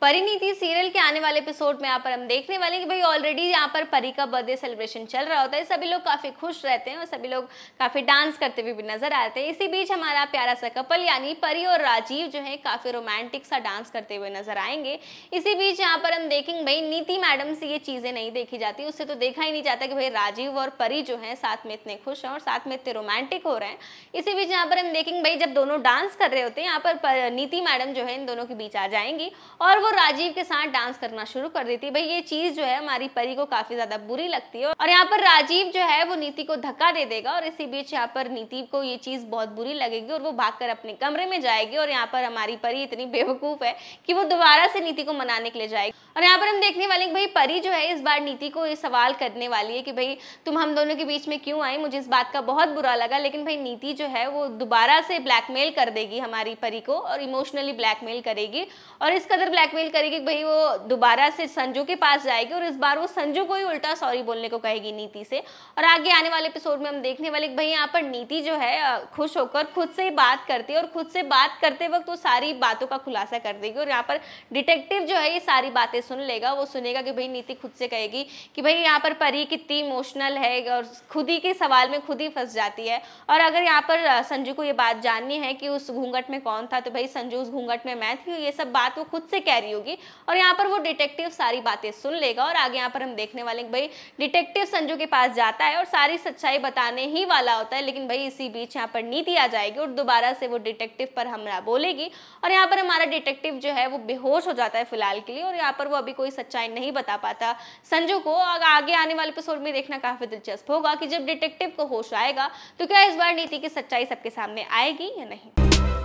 Parineeti serial के आने वाले एपिसोड में यहाँ पर हम देखने वाले हैं कि भाई ऑलरेडी यहाँ पर परी का बर्थडे सेलिब्रेशन चल रहा होता है सभी लोग काफ़ी खुश रहते हैं और सभी लोग काफ़ी डांस करते हुए भी नजर आते हैं इसी बीच हमारा प्यारा सा कपल यानी परी और राजीव जो है काफ़ी रोमांटिक सा डांस करते हुए नजर आएंगे इसी बीच यहाँ पर हम देखेंगे भाई नीति मैडम से ये चीज़ें नहीं देखी जाती उससे तो देखा ही नहीं जाता कि भाई राजीव और परी जो है साथ में इतने खुश हैं और साथ में इतने रोमांटिक हो रहे हैं इसी बीच यहाँ पर हम देखेंगे भाई जब दोनों डांस कर रहे होते हैं यहाँ पर नीति मैडम जो है इन दोनों के बीच आ जाएंगी और वो राजीव के साथ डांस करना शुरू कर देती है भाई ये चीज जो है हमारी परी को काफी ज्यादा बुरी लगती है और यहाँ पर राजीव जो है वो नीति को धक्का दे देगा और इसी बीच यहाँ पर नीति को ये चीज बहुत बुरी लगेगी और वो भागकर अपने कमरे में जाएगी और यहाँ पर हमारी परी इतनी बेवकूफ है कि वो दोबारा से नीति को मनाने के लिए जाएगी और यहाँ पर हम देखने वाले भाई परी जो है इस बार नीति को ये सवाल करने वाली है कि भाई तुम हम दोनों के बीच में क्यों आई मुझे इस बात का बहुत बुरा लगा लेकिन भाई नीति जो है वो दोबारा से ब्लैकमेल कर देगी हमारी परी को और इमोशनली ब्लैकमेल करेगी और इस कदर ब्लैकमेल मेल करेगी भाई वो दोबारा से संजू के पास जाएगी और इस बार वो संजू को ही उल्टा सॉरी बोलने को कहेगी नीति से और आगे आने वाले एपिसोड में हम देखने वाले भाई यहाँ पर नीति जो है खुश होकर खुद से ही बात करती है और खुद से बात करते वक्त वो सारी बातों का खुलासा कर देगी और यहाँ पर डिटेक्टिव जो है ये सारी बातें सुन लेगा वो सुनेगा कि भाई नीति खुद से कहेगी कि भाई यहाँ पर परी कितनी इमोशनल है और खुद ही के सवाल में खुद ही फंस जाती है और अगर यहाँ पर संजू को ये बात जाननी है कि उस घूंघट में कौन था तो भाई संजू उस घूंघट में मैं थी ये सब बात वो खुद से कह रही आई होगी और यहाँ पर वो डिटेक्टिव सारी बातें सुन लेगा और आगे यहाँ पर हम देखने वाले भाई डिटेक्टिव संजू के पास जाता है और सारी सच्चाई बताने ही वाला होता है लेकिन भाई इसी बीच यहाँ पर नीति आ जाएगी और दोबारा से वो डिटेक्टिव पर हमरा बोलेगी और यहाँ पर हमारा डिटेक्टिव जो है वो बेहोश हो जाता है फिलहाल के लिए और यहाँ पर वो अभी कोई सच्चाई नहीं बता पाता संजू को आगे आने वाले एपिसोड में देखना काफी दिलचस्प होगा कि जब डिटेक्टिव को होश आएगा तो क्या इस बार नीति की सच्चाई सबके सामने आएगी या नहीं